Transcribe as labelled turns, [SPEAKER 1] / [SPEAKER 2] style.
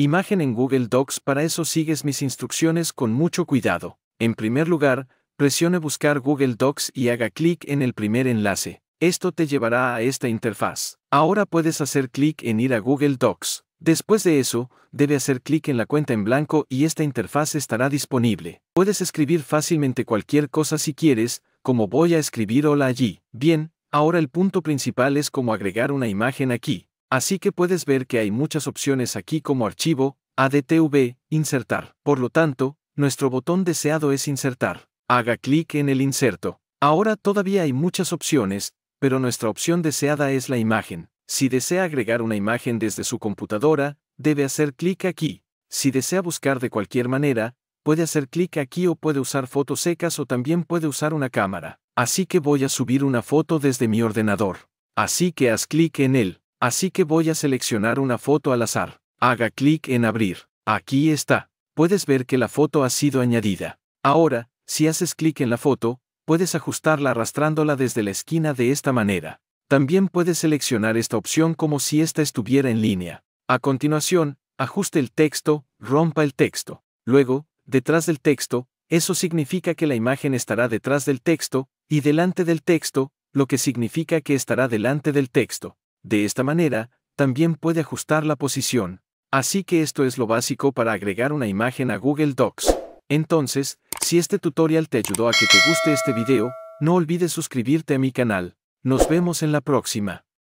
[SPEAKER 1] Imagen en Google Docs para eso sigues mis instrucciones con mucho cuidado. En primer lugar, presione Buscar Google Docs y haga clic en el primer enlace. Esto te llevará a esta interfaz. Ahora puedes hacer clic en ir a Google Docs. Después de eso, debe hacer clic en la cuenta en blanco y esta interfaz estará disponible. Puedes escribir fácilmente cualquier cosa si quieres, como voy a escribir hola allí. Bien, ahora el punto principal es cómo agregar una imagen aquí. Así que puedes ver que hay muchas opciones aquí como archivo, ADTV, insertar. Por lo tanto, nuestro botón deseado es insertar. Haga clic en el inserto. Ahora todavía hay muchas opciones, pero nuestra opción deseada es la imagen. Si desea agregar una imagen desde su computadora, debe hacer clic aquí. Si desea buscar de cualquier manera, puede hacer clic aquí o puede usar fotos secas o también puede usar una cámara. Así que voy a subir una foto desde mi ordenador. Así que haz clic en él. Así que voy a seleccionar una foto al azar. Haga clic en abrir. Aquí está. Puedes ver que la foto ha sido añadida. Ahora, si haces clic en la foto, puedes ajustarla arrastrándola desde la esquina de esta manera. También puedes seleccionar esta opción como si esta estuviera en línea. A continuación, ajuste el texto, rompa el texto. Luego, detrás del texto, eso significa que la imagen estará detrás del texto, y delante del texto, lo que significa que estará delante del texto. De esta manera, también puede ajustar la posición. Así que esto es lo básico para agregar una imagen a Google Docs. Entonces, si este tutorial te ayudó a que te guste este video, no olvides suscribirte a mi canal. Nos vemos en la próxima.